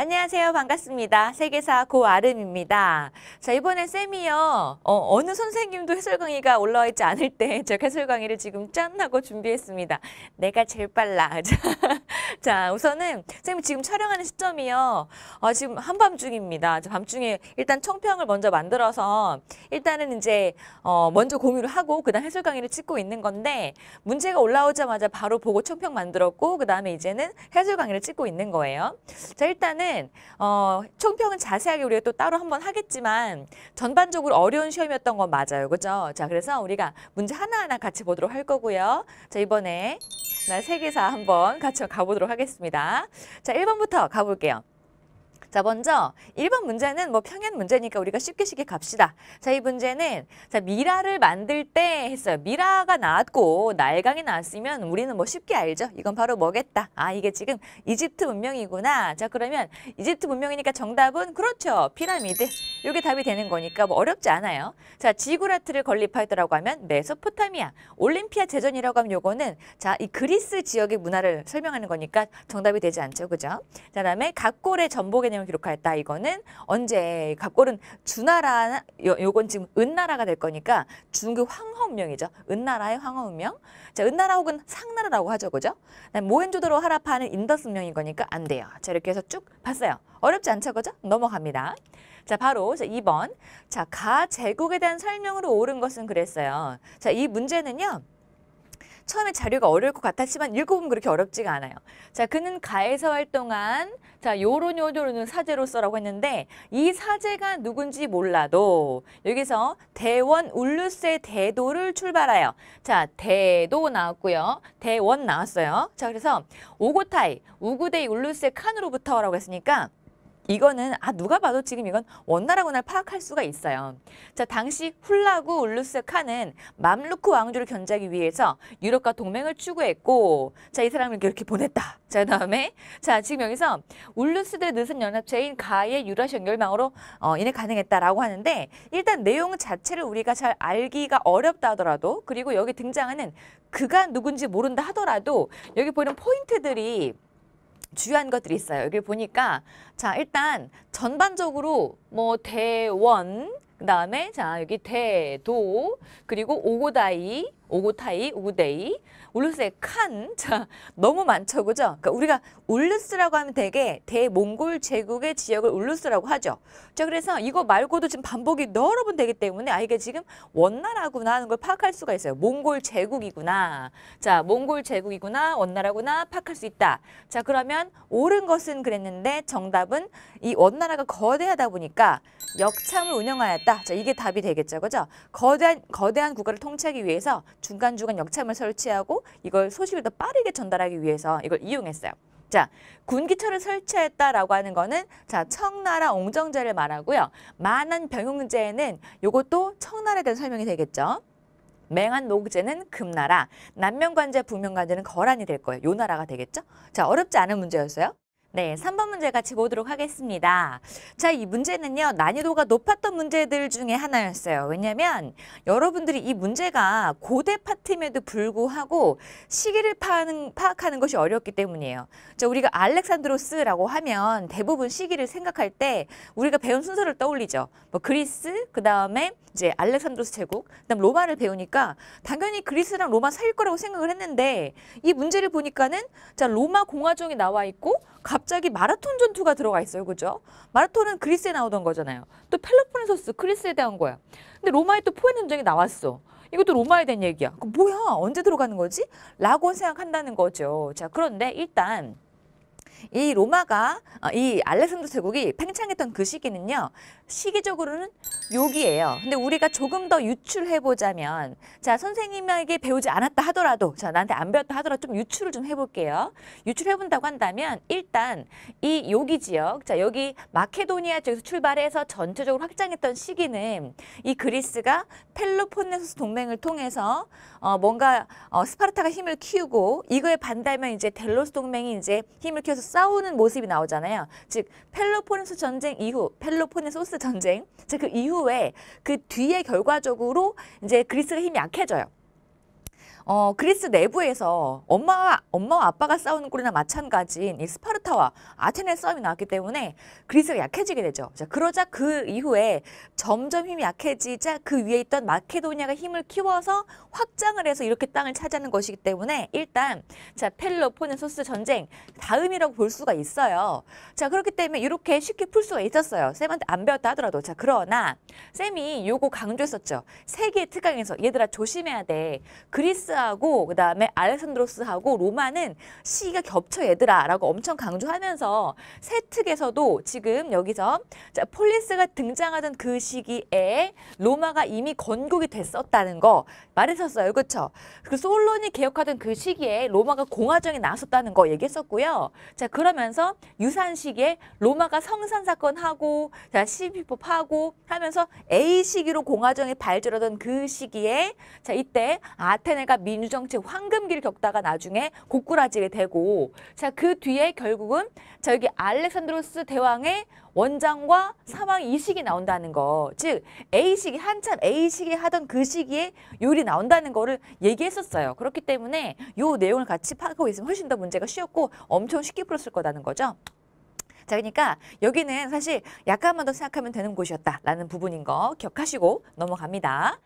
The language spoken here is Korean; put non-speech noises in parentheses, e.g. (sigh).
안녕하세요. 반갑습니다. 세계사 고아름입니다. 자, 이번엔 쌤이요. 어, 느 선생님도 해설 강의가 올라와 있지 않을 때 (laughs) 제가 해설 강의를 지금 짠 하고 준비했습니다. 내가 제일 빨라. (laughs) 자, 우선은 쌤이 지금 촬영하는 시점이요. 어, 지금 한밤중입니다. 밤중에 일단 청평을 먼저 만들어서 일단은 이제 어, 먼저 공유를 하고 그다음 해설 강의를 찍고 있는 건데 문제가 올라오자마자 바로 보고 청평 만들었고 그다음에 이제는 해설 강의를 찍고 있는 거예요. 자, 일단은 일단은 어, 총평은 자세하게 우리가 또 따로 한번 하겠지만 전반적으로 어려운 시험이었던 건 맞아요. 그죠? 자, 그래서 우리가 문제 하나하나 같이 보도록 할 거고요. 자, 이번에 나 세계사 한번 같이 가보도록 하겠습니다. 자, 일번부터 가볼게요. 자, 먼저 1번 문제는 뭐 평행 문제니까 우리가 쉽게 쉽게 갑시다. 자, 이 문제는 자, 미라를 만들 때 했어요. 미라가 나왔고 날강이 나왔으면 우리는 뭐 쉽게 알죠. 이건 바로 뭐겠다. 아, 이게 지금 이집트 문명이구나. 자, 그러면 이집트 문명이니까 정답은 그렇죠. 피라미드. 이게 답이 되는 거니까 뭐 어렵지 않아요. 자, 지구라트를 건립하였다고 하면 메소포타미아, 올림피아 제전이라고 하면 요거는 자, 이 그리스 지역의 문화를 설명하는 거니까 정답이 되지 않죠. 그죠? 자, 다음에 각골의 전복 개념 4연을 기록하였다. 이거는 언제 갑골은 주나라 요, 요건 지금 은나라가 될 거니까 중국 황허운명이죠. 은나라의 황허운명. 자, 은나라 혹은 상나라라고 하죠. 그죠? 네, 모헨조도로 하라파는 인더스 운명인 거니까 안 돼요. 자, 이렇게 해서 쭉 봤어요. 어렵지 않죠. 그죠? 넘어갑니다. 자, 바로 자, 2번. 자, 가 제국에 대한 설명으로 옳은 것은 그랬어요. 자, 이 문제는요. 처음에 자료가 어려울 것 같았지만 읽어보면 그렇게 어렵지가 않아요. 자, 그는 가에서 활동한 자, 요런 요런 사제로서라고 했는데 이 사제가 누군지 몰라도 여기서 대원 울루세 대도를 출발하여 자, 대도 나왔고요. 대원 나왔어요. 자, 그래서 오고타이 우구데이 울루세 칸으로부터라고 했으니까 이거는 아 누가 봐도 지금 이건 원나라구나 파악할 수가 있어요. 자 당시 훌라구 울루스 칸은 맘루크 왕조를 견제하기 위해서 유럽과 동맹을 추구했고 자 이 사람을 이렇게 보냈다. 자 다음에 자 지금 여기서 울루스들의 느슨 연합체인 가의 유라시아 연결망으로 어, 이내 가능했다라고 하는데 일단 내용 자체를 우리가 잘 알기가 어렵다 하더라도 그리고 여기 등장하는 그가 누군지 모른다 하더라도 여기 보이는 포인트들이 주요한 것들이 있어요. 여기 보니까 자 일단 전반적으로 뭐 대원 그 다음에 자 여기 대도 그리고 오고다이 오고타이, 오고데이, 울루스의 칸. 자, 너무 많죠, 그죠? 그러니까 우리가 울루스라고 하면 되게 대몽골 제국의 지역을 울루스라고 하죠. 자, 그래서 이거 말고도 지금 반복이 여러 번 되기 때문에 아, 이게 지금 원나라구나 하는 걸 파악할 수가 있어요. 몽골 제국이구나. 자, 몽골 제국이구나, 원나라구나 파악할 수 있다. 자, 그러면 옳은 것은 그랬는데 정답은 이 원나라가 거대하다 보니까 역참을 운영하였다. 자, 이게 답이 되겠죠, 그죠? 거대한, 거대한 국가를 통치하기 위해서 중간중간 역참을 설치하고 이걸 소식을 더 빠르게 전달하기 위해서 이걸 이용했어요. 자, 군기철을 설치했다라고 하는 거는 자, 청나라 옹정제를 말하고요. 만한 병용제는 요것도 청나라에 대한 설명이 되겠죠. 맹한 노국제는 금나라, 남명관제, 북명관제는 거란이 될 거예요. 요 나라가 되겠죠. 자, 어렵지 않은 문제였어요. 네, 3번 문제 같이 보도록 하겠습니다. 자, 이 문제는요. 난이도가 높았던 문제들 중에 하나였어요. 왜냐면 여러분들이 이 문제가 고대 파트임에도 불구하고 시기를 파악하는, 파악하는 것이 어렵기 때문이에요. 자, 우리가 알렉산드로스라고 하면 대부분 시기를 생각할 때 우리가 배운 순서를 떠올리죠. 뭐 그리스, 그다음에 이제 알렉산드로스 제국, 그다음 로마를 배우니까 당연히 그리스랑 로마 사일 거라고 생각을 했는데 이 문제를 보니까는 자, 로마 공화정이 나와 있고 갑 갑자기 마라톤 전투가 들어가 있어요. 그죠? 마라톤은 그리스에 나오던 거잖아요. 또 펠로폰네소스 그리스에 대한 거야. 근데 로마에 또포에 전쟁이 나왔어. 이것도 로마에 대한 얘기야. 그 뭐야? 언제 들어가는 거지? 라고 생각한다는 거죠. 자, 그런데 일단 이 로마가 어, 이 알렉산더 제국이 팽창했던 그 시기는요. 시기적으로는 요기예요 근데 우리가 조금 더 유출해 보자면 자, 선생님에게 배우지 않았다 하더라도 자, 나한테 안 배웠다 하더라도 좀 유출을 좀해 볼게요. 유출해 본다고 한다면 일단 이요기 지역 자, 여기 마케도니아 지역에서 출발해서 전체적으로 확장했던 시기는 이 그리스가 펠로폰네소스 동맹을 통해서 어 뭔가 어 스파르타가 힘을 키우고 이거에 반대면 이제 델로스 동맹이 이제 힘을 키워서 싸우는 모습이 나오잖아요. 즉 펠로폰네소 스 전쟁 이후 펠로폰네소스 전쟁 즉 그 이후에 그 뒤에 결과적으로 이제 그리스가 힘이 약해져요. 어, 그리스 내부에서 엄마와, 엄마와 아빠가 싸우는 꼴이나 마찬가지인 이 스파르타와 아테네 싸움이 나왔기 때문에 그리스가 약해지게 되죠. 자, 그러자 그 이후에 점점 힘이 약해지자 그 위에 있던 마케도니아가 힘을 키워서 확장을 해서 이렇게 땅을 차지하는 것이기 때문에 일단 자, 펠로폰네소스 전쟁 다음이라고 볼 수가 있어요. 자, 그렇기 때문에 이렇게 쉽게 풀 수가 있었어요. 쌤한테 안 배웠다 하더라도. 자, 그러나 쌤이 요거 강조했었죠. 세계 특강에서 얘들아 조심해야 돼. 그리스 프랑스하고 그다음에 알렉산드로스하고 로마는 시기가 겹쳐 얘들아라고 엄청 강조하면서 세특에서도 지금 여기서 자, 폴리스가 등장하던 그 시기에 로마가 이미 건국이 됐었다는 거 말했었어요. 그렇죠? 그 솔론이 개혁하던 그 시기에 로마가 공화정에 나섰다는 거 얘기했었고요. 자, 그러면서 유산 시기에 로마가 성산 사건하고 자, 시비법하고 하면서 A 시기로 공화정이 발전하던 그 시기에 자, 이때 아테네가 민주정책 황금기를 겪다가 나중에 고꾸라지게 되고 자 그 뒤에 결국은 자 여기 알렉산드로스 대왕의 원장과 사망 이식이 나온다는 거. 즉 a 식이 한참 a 식이 하던 그 시기에 요리 나온다는 거를 얘기했었어요. 그렇기 때문에 요 내용을 같이 파악하고 있으면 훨씬 더 문제가 쉬웠고 엄청 쉽게 풀었을 거라는 거죠. 자, 그러니까 여기는 사실 약간만 더 생각하면 되는 곳이었다라는 부분인 거 기억하시고 넘어갑니다.